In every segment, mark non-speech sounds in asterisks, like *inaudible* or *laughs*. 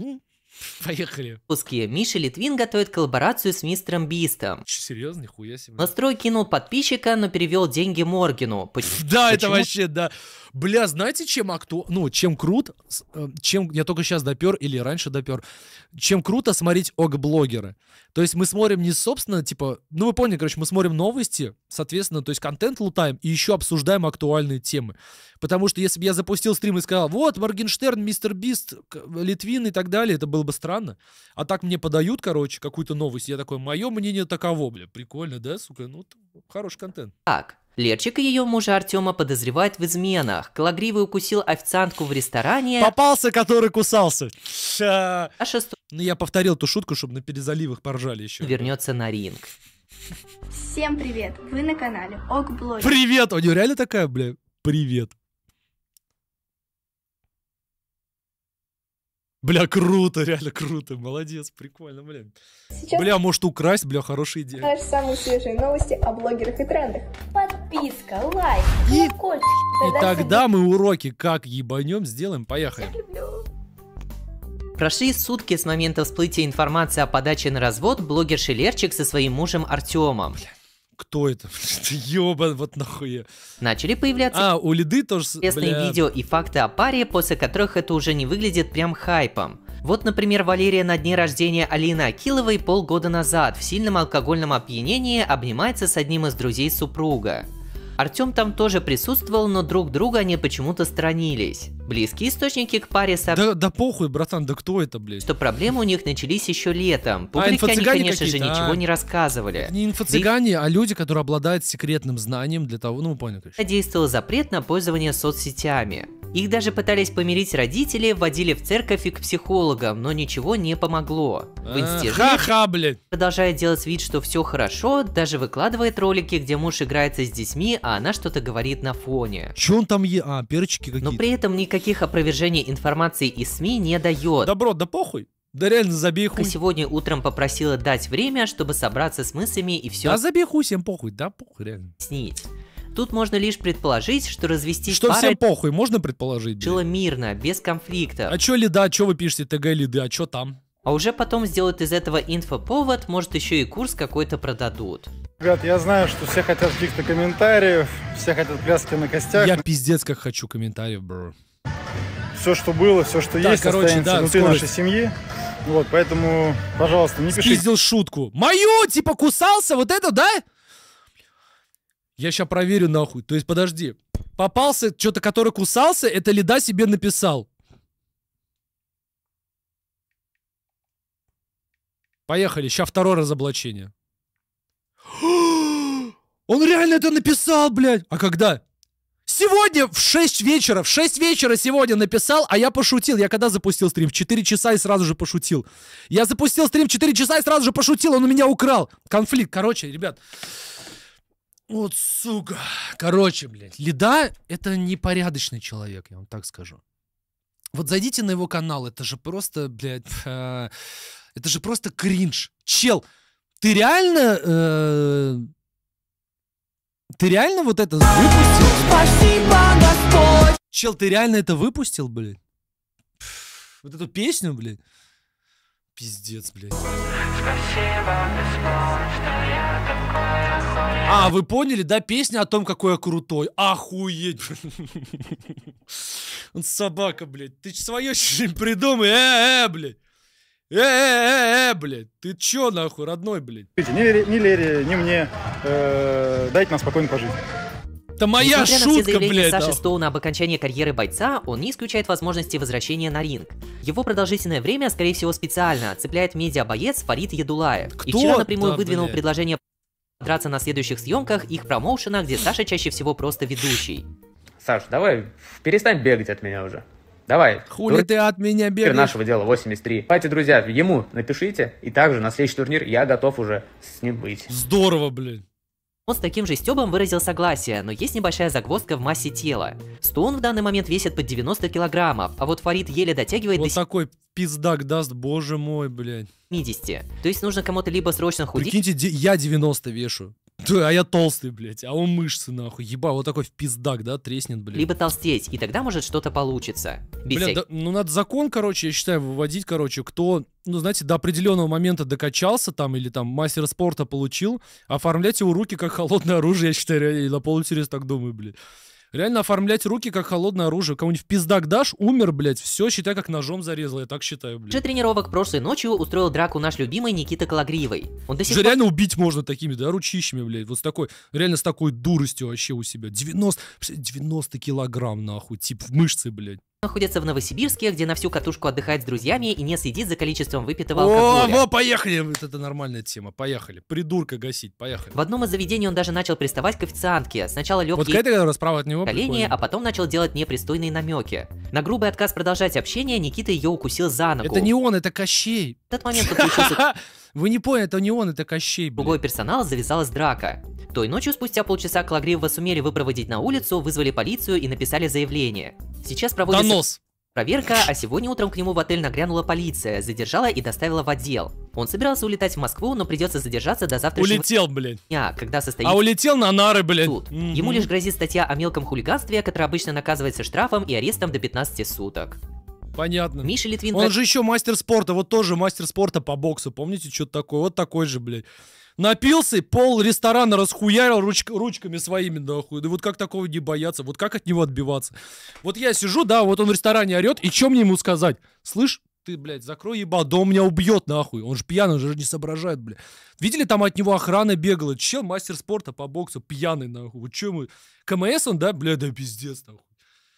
Mm-hmm. *laughs* Поехали. Пуски. Миша Литвин готовит коллаборацию с мистером Бистом. Че, серьезно? Нихуя себе. Настрой кинул подписчика, но перевел деньги Моргину. *laughs* Почему? Да, это вообще, да. Бля, знаете, чем акту... Ну, чем крут, э, чем я только сейчас допер или раньше допер, чем круто смотреть ог блогеры. То есть мы смотрим не, собственно, типа... Ну, вы поняли, короче, мы смотрим новости, соответственно, то есть контент лутаем и еще обсуждаем актуальные темы. Потому что если бы я запустил стрим и сказал, вот, Моргенштерн, мистер Бист, Литвин и так далее, это было было бы странно. А так мне подают, короче, какую-то новость. Я такой, мое мнение таково, бля. Прикольно, да, сука? Ну, хороший контент. Так, Лерчик и ее мужа Артема подозревают в изменах. Калагривый укусил официантку в ресторане. Попался, который кусался. Ша. А шесту... Ну, я повторил ту шутку, чтобы на перезаливах поржали еще. Вернется на ринг. Всем привет! Вы на канале Окблог. Привет! У нее реально такая, бля, привет. Бля, круто, реально круто, молодец, прикольно, блин. Сейчас... Бля, может украсть, бля, хорошая идея. Наши самые свежие новости о блогерах и трендах. Подписка, лайк, и... колокольчик. И тогда мы уроки как ебанем сделаем, поехали. Я люблю. Прошли сутки с момента всплытия информации о подаче на развод блогер Шелерчик со своим мужем Артемом. Бля кто это? *laughs* Ёба, вот нахуя. Начали появляться а, у Лиды тоже... интересные видео и факты о паре, после которых это уже не выглядит прям хайпом. Вот, например, Валерия на дне рождения Алины Акиловой полгода назад в сильном алкогольном опьянении обнимается с одним из друзей супруга. Артем там тоже присутствовал, но друг друга они почему-то сторонились. Близкие источники к паре сообщили... Да, да похуй, братан, да кто это, блядь? Что проблемы у них начались еще летом. А Публике а, они, конечно же, а? ничего а... не рассказывали. не инфо да и... а люди, которые обладают секретным знанием для того, ну, вы поняли, конечно. Действовал запрет на пользование соцсетями. Их даже пытались помирить родители, водили в церковь и к психологам, но ничего не помогло. В инсте Продолжает делать вид, что все хорошо, даже выкладывает ролики, где муж играется с детьми, а она что-то говорит на фоне. Че он там е... А, перчики какие-то. Но при этом никаких опровержений информации из СМИ не дает. Добро, да похуй. Да реально, забей хуй. Сегодня утром попросила дать время, чтобы собраться с мыслями и все. Да забей хуй, всем похуй, да похуй, реально. Снить. Тут можно лишь предположить, что развестись Что парой... всем похуй, можно предположить? Было мирно, без конфликта. А чё лида, чё вы пишете ТГ лиды, а чё там? А уже потом сделают из этого инфоповод, может еще и курс какой-то продадут. Ребят, я знаю, что все хотят каких-то комментариев, все хотят пляски на костях. Я пиздец как хочу комментариев, бро. Все, что было, все, что да, есть, короче, останется да, внутри скорость. нашей семьи. Вот, поэтому, пожалуйста, не пишите. Спиздил шутку. Мою, типа, кусался, вот это, да? Я сейчас проверю нахуй. То есть, подожди. Попался, что-то, который кусался, это Лида себе написал. Поехали, сейчас второе разоблачение. *gasps* Он реально это написал, блядь! А когда? Сегодня в 6 вечера, в 6 вечера сегодня написал, а я пошутил. Я когда запустил стрим? В 4 часа и сразу же пошутил. Я запустил стрим в 4 часа и сразу же пошутил, он у меня украл. Конфликт, короче, ребят. Вот сука. Короче, блядь, Лида — это непорядочный человек, я вам так скажу. Вот зайдите на его канал, это же просто, блядь, *laughs* э, это же просто кринж. Чел, ты реально... Э, ты реально вот это выпустил? Спасибо, Господь! Чел, ты реально это выпустил, блядь? Вот эту песню, блядь? Пиздец, блядь. Спасибо, Господь, что я а, э. вы поняли, да, песня о том, какой я крутой. Охуеть. собака, блядь. Ты свое что-нибудь придумай. Э, э, блядь. Э, э, э, э, блядь, ты чё, нахуй, родной, блядь? Не, не Лере, не мне, э, дайте нам спокойно пожить. Это моя Несмотря шутка, на все заявления блядь, Саши Стоуна об окончании карьеры бойца, он не исключает возможности возвращения на ринг. Его продолжительное время, скорее всего, специально цепляет медиа-боец Фарид Едулаев. Кто? И вчера напрямую да, выдвинул блядь. предложение драться на следующих съемках их промоушена, где Саша чаще всего просто ведущий. Саш, давай, перестань бегать от меня уже. Давай. Хули тур... ты от меня бегаешь? нашего дела 83. Давайте, друзья, ему напишите. И также на следующий турнир я готов уже с ним быть. Здорово, блин. Он с таким же стебом выразил согласие, но есть небольшая загвоздка в массе тела. Стоун в данный момент весит под 90 килограммов, а вот Фарид еле дотягивает вот до... такой пиздак даст, боже мой, блядь. 70. То есть нужно кому-то либо срочно худеть... Прикиньте, я 90 вешу. Да, а я толстый, блядь, а он мышцы, нахуй. Еба, вот такой в пиздак, да, треснет, блядь. Либо толстеть, и тогда, может, что-то получится. Без да, ну надо закон, короче, я считаю, выводить, короче, кто, ну, знаете, до определенного момента докачался там или там мастер спорта получил, оформлять его руки как холодное оружие, я считаю, реально, я на полутерес так думаю, блядь. Реально оформлять руки как холодное оружие. Кому-нибудь в пиздак дашь, умер, блядь. Все, считай, как ножом зарезал. Я так считаю, блядь. Же тренировок прошлой ночью устроил драку наш любимый Никита Калагриевой. Он до сих пор... реально убить можно такими, да, ручищами, блядь. Вот с такой, реально с такой дуростью вообще у себя. 90, 90 килограмм, нахуй. Тип в мышцы, блядь находится в Новосибирске, где на всю катушку отдыхает с друзьями и не следит за количеством выпитого алкоголя. О, во, поехали! Вот это нормальная тема, поехали. Придурка гасить, поехали. В одном из заведений он даже начал приставать к официантке. Сначала легкие... Вот какая расправа от него колени, прикольно. а потом начал делать непристойные намеки. На грубый отказ продолжать общение Никита ее укусил за ногу. Это не он, это Кощей. В этот момент подключился... *laughs* Вы не поняли, это не он, это Кощей, блин. Другой персонал завязалась драка. Той ночью спустя полчаса Калагриева сумели выпроводить на улицу, вызвали полицию и написали заявление. Сейчас проводится... Донос! Проверка, а сегодня утром к нему в отель нагрянула полиция, задержала и доставила в отдел. Он собирался улетать в Москву, но придется задержаться до завтрашнего Улетел, блин. дня, когда состоится... А улетел на нары, блин. Суд. Угу. Ему лишь грозит статья о мелком хулиганстве, которая обычно наказывается штрафом и арестом до 15 суток. Понятно. Миша Литвин... Он же еще мастер спорта, вот тоже мастер спорта по боксу, помните, что-то такое, вот такой же, блядь напился, пол ресторана расхуярил руч- ручками своими, нахуй. Да вот как такого не бояться? Вот как от него отбиваться? Вот я сижу, да, вот он в ресторане орет, и что мне ему сказать? Слышь, ты, блядь, закрой ебал, да он меня убьет, нахуй. Он же пьяный, он же не соображает, блядь. Видели, там от него охрана бегала. Чел, мастер спорта по боксу, пьяный, нахуй. Вот че мы... КМС он, да, блядь, да пиздец, нахуй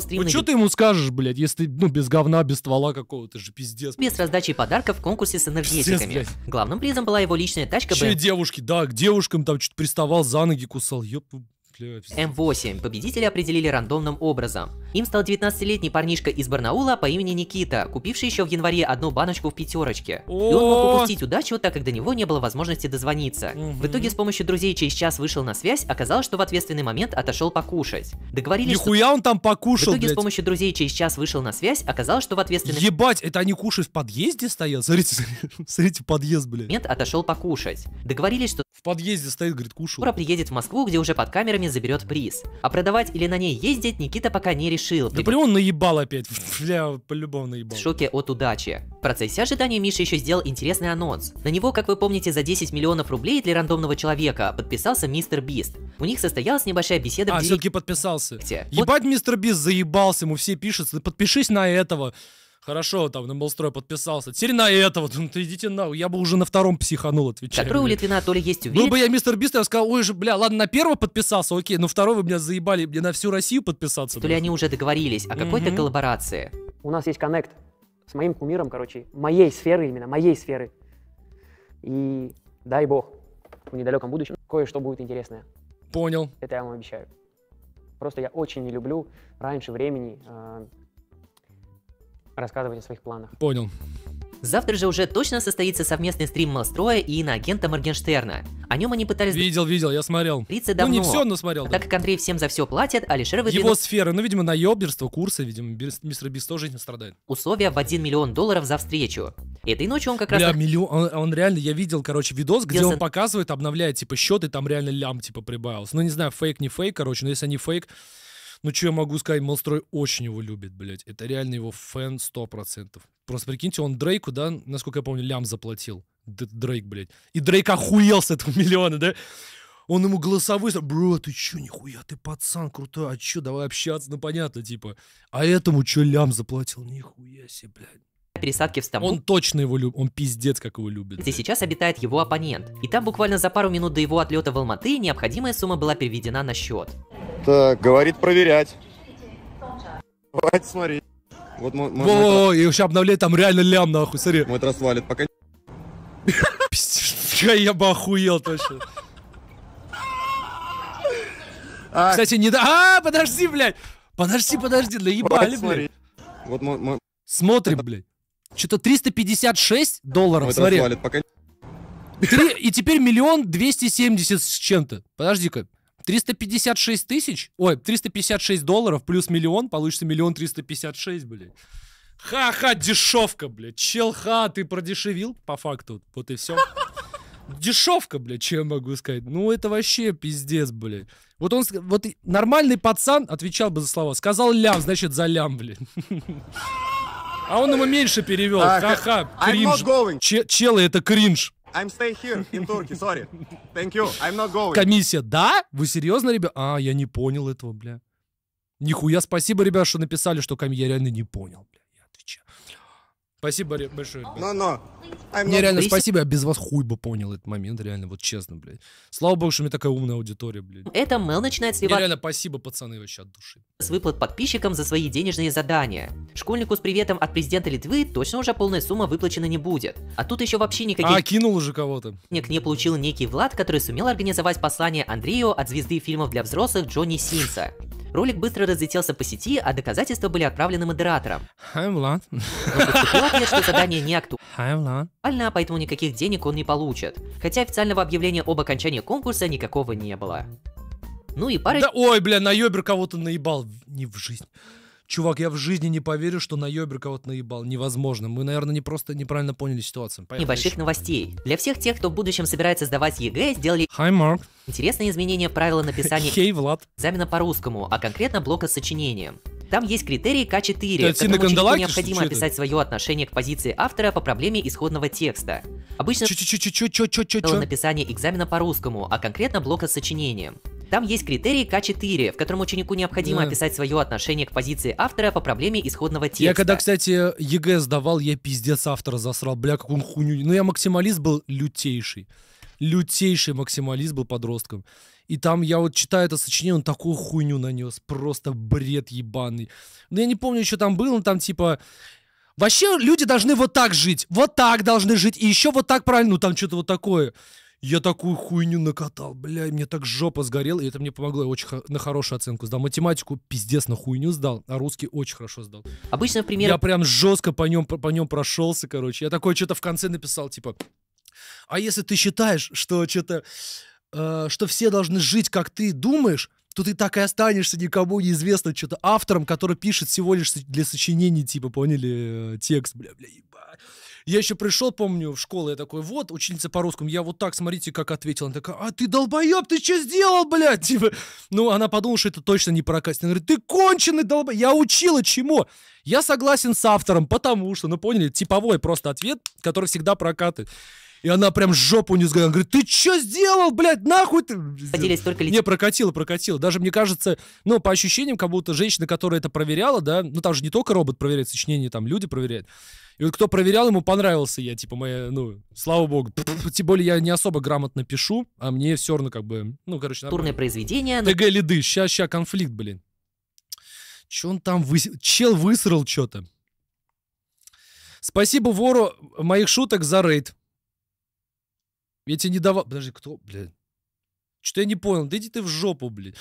стрим. Ну что ты ему скажешь, блядь, если, ты, ну, без говна, без ствола какого-то же, пиздец. Без раздачи подарков в конкурсе с энергетиками. Пиздец, блядь. Главным призом была его личная тачка Еще и девушки, да, к девушкам там что-то приставал, за ноги кусал, ёп. М8. Победителя определили рандомным образом. Им стал 19-летний парнишка из Барнаула по имени Никита, купивший еще в январе одну баночку в пятерочке. И он мог упустить удачу, так как до него не было возможности дозвониться. В итоге с помощью друзей через час вышел на связь, оказалось, что в ответственный момент отошел покушать. Договорились, Нихуя он там покушал, В итоге с помощью друзей через час вышел на связь, оказалось, что в ответственный... Ебать, это они кушают в подъезде стоят? Смотрите, смотрите, *laughs* подъезд, блядь. Нет, отошел покушать. Договорились, что... В подъезде стоит, говорит, кушал. Скоро приедет в Москву, где уже под камерами Аня заберет приз. А продавать или на ней ездить Никита пока не решил. Да блин, он наебал опять. *laughs* Бля, по-любому наебал. В шоке от удачи. В процессе ожидания Миша еще сделал интересный анонс. На него, как вы помните, за 10 миллионов рублей для рандомного человека подписался мистер Бист. У них состоялась небольшая беседа. А, все-таки подписался. Ебать, мистер Бист заебался, ему все пишутся. подпишись на этого. Хорошо, там, на Молстрой подписался. Теперь на этого. *laughs* Ну, ты идите на... Я бы уже на втором психанул, отвечаю. Который у Литвина то ли есть уверенность. Был бы я мистер Бист, я бы сказал, ой же, бля, ладно, на первого подписался, окей, но второго меня заебали, мне на всю Россию подписаться. То ли они уже договорились о какой-то угу. коллаборации. У нас есть коннект с моим кумиром, короче, моей сферы именно, моей сферы. И дай бог, в недалеком будущем кое-что будет интересное. Понял. Это я вам обещаю. Просто я очень не люблю раньше времени э, рассказывать о своих планах. Понял. Завтра же уже точно состоится совместный стрим Малстроя и иноагента Моргенштерна. О нем они пытались... Видел, видел, я смотрел. давно. Ну не все, но смотрел, а да. Так как Андрей всем за все платит, а Алишер выдвинул... Его сферы, ну, видимо, на наеберство, курсы, видимо, мистер Бис тоже не страдает. Условия в 1 миллион долларов за встречу. Этой ночью он как раз... Бля, миллион... Он, он реально, я видел, короче, видос, где Делсон... он показывает, обновляет, типа, счет, и там реально лям, типа, прибавился. Ну, не знаю, фейк, не фейк, короче, но если они фейк, ну, что я могу сказать, Молстрой очень его любит, блядь. Это реально его фэн 100%. Просто прикиньте, он Дрейку, да, насколько я помню, лям заплатил. Д Дрейк, блядь. И Дрейк охуел с этого *laughs* миллиона, да? Он ему голосовой, бро, ты чё, нихуя, ты пацан крутой, а чё, давай общаться, ну понятно, типа. А этому чё лям заплатил, нихуя себе, блядь пересадки в Стамбул. Он точно его любит, он пиздец как его любит. Где сейчас обитает его оппонент. И там буквально за пару минут до его отлета в Алматы необходимая сумма была переведена на счет. Так, говорит проверять. Давайте смотри. Вот мы, мы, О, мы... и сейчас обновляет там реально лям, нахуй, смотри. Мой трасс валит, пока... Пиздец, я бы охуел точно. А... Кстати, не... да. А, подожди, блядь! Подожди, подожди, наебали, блядь. Вот мы, мы... Смотрим, блядь. Что-то 356 долларов, мой смотри. Валит, пока... 3... И теперь миллион двести семьдесят с чем-то. Подожди-ка. 356 тысяч, ой, 356 долларов плюс миллион, получится миллион 356, блядь. Ха-ха, дешевка, блядь. Чел, ты продешевил, по факту. Вот и все. Дешевка, блядь, чем могу сказать. Ну, это вообще пиздец, блядь. Вот он, вот нормальный пацан отвечал бы за слова. Сказал лям, значит, за лям, блядь. А он ему меньше перевел. Ха-ха, кринж. Челы, это кринж. I'm stay here in Turkey, sorry. Thank you, I'm not going. Комиссия, да? Вы серьезно, ребят? А, я не понял этого, бля. Нихуя спасибо, ребят, что написали, что ком... я реально не понял, бля. Я отвечаю. Спасибо большое. Но, но, а не, реально, спасибо, я без вас хуй бы понял этот момент, реально, вот честно, блядь. Слава богу, что у меня такая умная аудитория, блядь. Это Мел начинает сливать... Не, реально, спасибо, пацаны, вообще от души. С выплат подписчикам за свои денежные задания. Школьнику с приветом от президента Литвы точно уже полная сумма выплачена не будет. А тут еще вообще никаких... А, кинул уже кого-то. Ник не получил некий Влад, который сумел организовать послание Андрею от звезды фильмов для взрослых Джонни Синса. Ролик быстро разлетелся по сети, а доказательства были отправлены модераторам. Hi, Влад. Но поступил ответ, что задание не актуально. Ага. Больна, поэтому никаких денег он не получит. Хотя официального объявления об окончании конкурса никакого не было. Ну и парочка... Да, ой, бля, на ёбер кого-то наебал. Не в жизнь. Чувак, я в жизни не поверю, что на Йобер кого-то наебал. Невозможно. Мы, наверное, не просто неправильно поняли ситуацию. Поехали Небольших еще. новостей. Для всех тех, кто в будущем собирается сдавать ЕГЭ, сделали... Hi, Mark. Интересные изменения правила написания... *laughs* Хей, hey, Влад. Экзамена по-русскому, а конкретно блока с сочинением. Там есть критерии К4, в котором ученику необходимо описать свое отношение к позиции автора по проблеме исходного текста. Обычно было написание экзамена по-русскому, а конкретно блока с сочинением. Там есть критерий К4, в котором ученику необходимо да. описать свое отношение к позиции автора по проблеме исходного текста. Я когда, кстати, ЕГЭ сдавал, я пиздец автора засрал, бля, какую хуйню. Ну я максималист был лютейший. Лютейший максималист был подростком. И там я вот читаю это сочинение, он такую хуйню нанес. Просто бред ебаный. Ну, я не помню, что там было, но там типа... Вообще люди должны вот так жить. Вот так должны жить. И еще вот так правильно. Ну, там что-то вот такое. Я такую хуйню накатал, бля, мне так жопа сгорела, и это мне помогло, я очень на хорошую оценку сдал. Математику пиздец на хуйню сдал, а русский очень хорошо сдал. Обычно например, Я прям жестко по нем, по, по нем прошелся, короче. Я такое что-то в конце написал, типа, а если ты считаешь, что что-то Э, что все должны жить, как ты думаешь, то ты так и останешься никому неизвестным что-то автором, который пишет всего лишь для сочинений, типа, поняли, э, текст, бля-бля, ебать. Я еще пришел, помню, в школу, я такой, вот, ученица по русскому, я вот так, смотрите, как ответил, Она такая, а ты долбоеб, ты что сделал, блядь? *laughs* Типа, ну, она подумала, что это точно не про кастинг. Она говорит, ты конченый долбоеб, я учила чему? Я согласен с автором, потому что, ну, поняли, типовой просто ответ, который всегда прокатывает. И она прям жопу не сгорела. Она говорит, ты что сделал, блядь, нахуй ты? Поделись только лиц... Не, прокатило, прокатило. Даже, мне кажется, ну, по ощущениям, как будто женщина, которая это проверяла, да, ну, там же не только робот проверяет сочинение, там люди проверяют. И вот кто проверял, ему понравился я, типа, моя, ну, слава богу. Тем более я не особо грамотно пишу, а мне все равно как бы, ну, короче... Турное произведение. ТГ лиды, Сейчас-сейчас конфликт, блин. Че он там выс... Чел высрал что-то. Спасибо вору моих шуток за рейд. Я тебе не давал... Подожди, кто, блин, Что я не понял? Да иди ты в жопу, блин.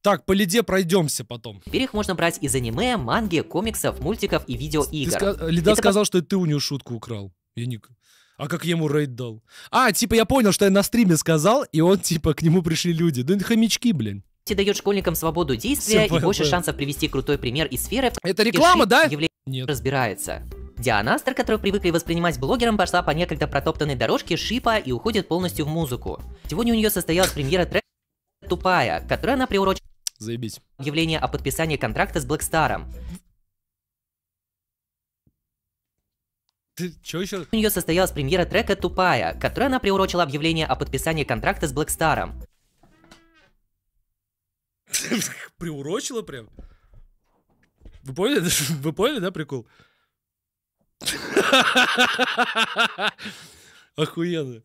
Так, по лиде пройдемся потом. Теперь их можно брать из аниме, манги, комиксов, мультиков и видеоигр. Ты ска... Э, Лида это... сказал, что ты у нее шутку украл. Я не... А как я ему рейд дал? А, типа я понял, что я на стриме сказал, и он, типа, к нему пришли люди. Да хомячки, блин. Ты дает школьникам свободу действия Все, и больше шансов привести крутой пример из сферы. Это реклама, да? Явление... Нет. Разбирается. Диана Дианастер, которую привыкли воспринимать блогером, пошла по некогда протоптанной дорожке шипа и уходит полностью в музыку. Сегодня у нее состоялась премьера трека «Тупая», которую она приурочила Заебись. объявление о подписании контракта с Блэкстаром. Ты У нее состоялась премьера трека «Тупая», которой она приурочила объявление о подписании контракта с Блэкстаром. *laughs* Приурочила прям? Вы поняли, *laughs* вы поняли, да, прикол? *laughs* Охуенно.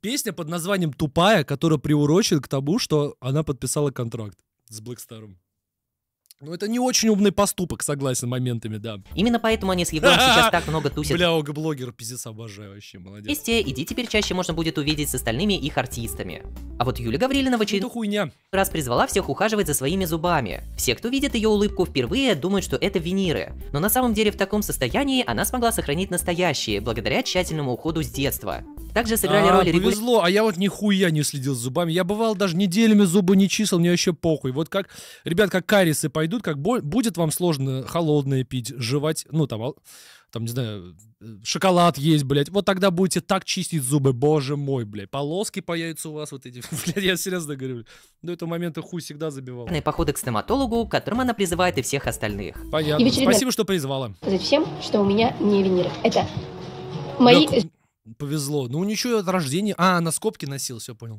Песня под названием «Тупая», которая приурочена к тому, что она подписала контракт с Блэкстаром. Ну, это не очень умный поступок, согласен, моментами, да. Именно поэтому они с Евгеном *laughs* сейчас так много тусят. Бля, ого, блогер, пиздец, обожаю вообще, молодец. Вместе, иди теперь чаще можно будет увидеть с остальными их артистами. А вот Юля Гаврилина в ну, очередной хуйня. раз призвала всех ухаживать за своими зубами. Все, кто видит ее улыбку впервые, думают, что это виниры. Но на самом деле в таком состоянии она смогла сохранить настоящие, благодаря тщательному уходу с детства. Также сыграли а, роли регуля... повезло, а я вот нихуя не следил за зубами. Я бывал даже неделями зубы не чистил, мне вообще похуй. Вот как, ребят, как карисы пойду, идут, как будет вам сложно холодное пить, жевать, ну, там, там, не знаю, э, шоколад есть, блядь, вот тогда будете так чистить зубы, боже мой, блядь, полоски появятся у вас вот эти, *laughs* блядь, я серьезно говорю, до этого момента хуй всегда забивал. Походы к стоматологу, к которым она призывает и всех остальных. Понятно, спасибо, что призвала. Сказать всем, что у меня не венера, это мои... Лёг, повезло. Ну, ничего от рождения. А, на скобки носил, все понял.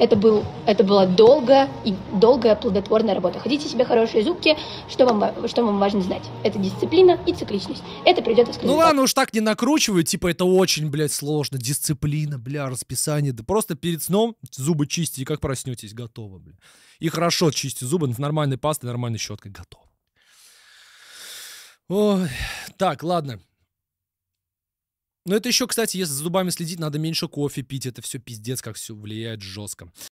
Это, был, это была долгая и долгая плодотворная работа. Хотите себе хорошие зубки, что вам, что вам важно знать? Это дисциплина и цикличность. Это придет из Ну ладно, уж так не накручивают, типа это очень, блядь, сложно. Дисциплина, бля, расписание. Да просто перед сном зубы чистите, и как проснетесь, готово, бля. И хорошо чистите зубы, с нормальной пастой, нормальной щеткой, готово. Ой, так, ладно. Но это еще, кстати, если за зубами следить, надо меньше кофе пить. Это все пиздец, как все влияет жестко.